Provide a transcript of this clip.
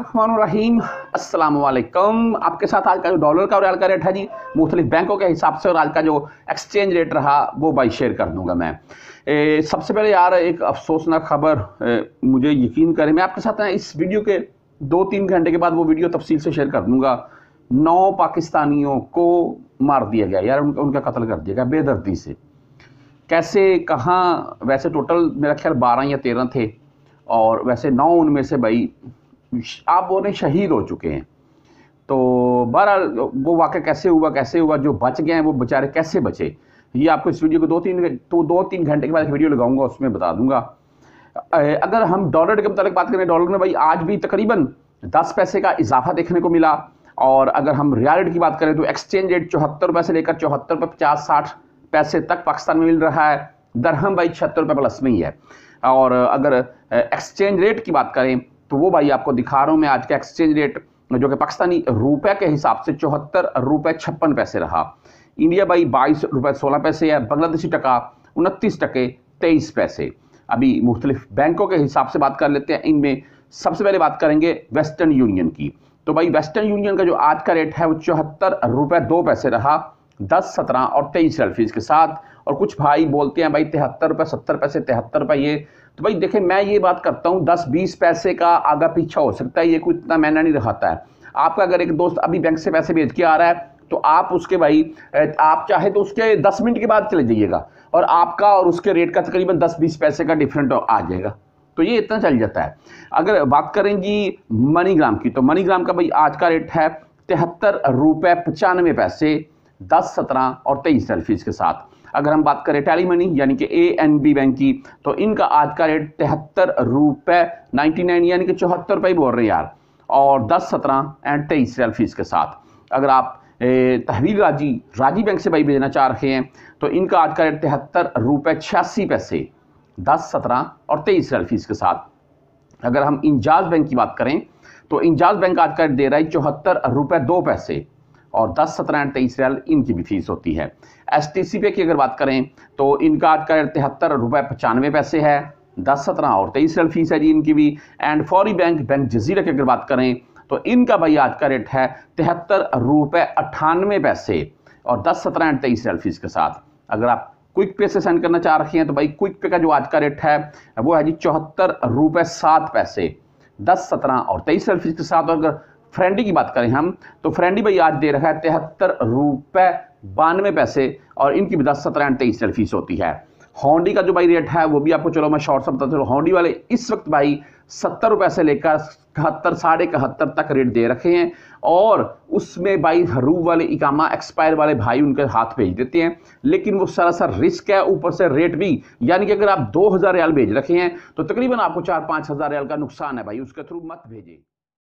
रहीम असलम आपके साथ आज का जो डॉलर का और रियाल का रेट है जी मुख्तलिफ बैंकों के हिसाब से और आज का जो एक्सचेंज रेट रहा वो भाई शेयर कर दूंगा मैं ए, सबसे पहले यार एक अफसोसनाक खबर मुझे यकीन करें मैं आपके साथ इस वीडियो के दो तीन घंटे के बाद वो वीडियो तफसील से शेयर कर दूंगा नौ पाकिस्तानियों को मार दिया गया यार उनका उनका कत्ल कर दिया गया बेदर्दी से कैसे कहाँ वैसे टोटल मेरा ख्याल बारह या तेरह थे और वैसे नौ उनमें से भाई आप बोल रहे शहीद हो चुके हैं तो बहरहाल वो वाक़ कैसे हुआ कैसे हुआ जो बच गए हैं वो बेचारे कैसे बचे ये आपको इस वीडियो को दो तीन तो दो तीन घंटे के बाद वीडियो लगाऊंगा उसमें बता दूंगा अगर हम डॉलर के मुताबिक बात करें डॉलर में भाई आज भी तकरीबन दस पैसे का इजाफा देखने को मिला और अगर हम रियल की बात करें तो एक्सचेंज रेट चौहत्तर रुपये से लेकर चौहत्तर रुपये पचास साठ पैसे तक पाकिस्तान में मिल रहा है दरहम भाई छिहत्तर रुपये प्लस में ही है और अगर एक्सचेंज रेट की बात करें तो वो भाई आपको दिखा रहा हूँ मैं आज का एक्सचेंज रेट जो कि पाकिस्तानी रुपए के हिसाब से चौहत्तर रुपए छप्पन पैसे रहा इंडिया भाई बाईस रुपए सोलह पैसे है बांग्लादेशी टका उनतीस टके तेईस पैसे अभी मुख्तलिफ बैंकों के हिसाब से बात कर लेते हैं इनमें सबसे पहले बात करेंगे वेस्टर्न यूनियन की तो भाई वेस्टर्न यूनियन का जो आज का रेट है वो चौहत्तर रुपए दो पैसे रहा दस सत्रह और तेईस सेल्फीज के साथ और कुछ भाई बोलते हैं भाई तिहत्तर रुपये सत्तर पैसे तिहत्तर रुपये ये तो भाई देखें मैं ये बात करता हूँ दस बीस पैसे का आगा पीछा हो सकता है ये कोई इतना मैंने नहीं रखाता है आपका अगर एक दोस्त अभी बैंक से पैसे भेज के आ रहा है तो आप उसके भाई आप चाहे तो उसके दस मिनट के बाद चले जाइएगा और आपका और उसके रेट का तकरीबन दस बीस पैसे का डिफरेंट आ जाएगा तो ये इतना चल जाता है अगर बात करें जी मनीग्राम की तो मनीग्राम का भाई आज का रेट है तिहत्तर रुपये पचानवे पैसे दस सत्रह और तेईस सेल्फीज के साथ अगर हम बात करें टैली मनी यानी कि ए एन बी बैंक की तो इनका आज का रेट तिहत्तर रुपये नाइन्टी नाइन यानी कि चौहत्तर रुपये बोल रहे हैं यार और दस सत्रह एंड तेईस सेल्फीज के साथ अगर आप तहवील राजी राजी बैंक से भाई भेजना चाह रहे हैं तो इनका आज का रेट तिहत्तर रुपये छियासी पैसे दस सत्रह और तेईस सेल्फीज के साथ अगर हम इंजाज बैंक की बात करें तो इंजाज बैंक आज का रेट दे रहा है चौहत्तर रुपये दो पैसे और 10, 17, एंड तेईस रियाल इनकी भी फीस होती है एस टी सी पे की अगर बात करें तो इनका आज का तिहत्तर रुपये पचानवे पैसे है 10, 17 और तेईस रियाल फीस है जी इनकी भी एंड फौरी बैंक बैंक जजीरा की अगर बात करें तो इनका भाई आज का रेट है तिहत्तर रुपये अट्ठानवे पैसे और दस सत्रह एंड तेईस रियाल फीस के साथ अगर आप क्विक पे से सेंड करना चाह रखे हैं तो भाई क्विक पे का जो आज का रेट है वो है जी चौहत्तर रुपये सात पैसे दस सत्रह और तेईस रियल फीस के साथ और अगर फ्रेंडी की बात करें हम तो फ्रेंडी भाई आज दे रखा है तिहत्तर रुपये बानवे पैसे और इनकी भी दस सत्रह एंड तेईस फीस होती है हॉन्डी का जो भाई रेट है वो भी आपको चलो मैं शॉर्ट से बता चलो हॉन्डी वाले इस वक्त भाई सत्तर रुपये से लेकर इकहत्तर साढ़े इकहत्तर तक रेट दे रखे हैं और उसमें भाई हरू वाले इकामा एक्सपायर वाले भाई उनके हाथ भेज देते हैं लेकिन वो सरासर रिस्क है ऊपर से रेट भी यानी कि अगर आप दो हज़ार रियाल भेज रखे हैं तो तकरीबन आपको चार पाँच हज़ार रियाल का नुकसान है भाई उसके थ्रू मत भेजें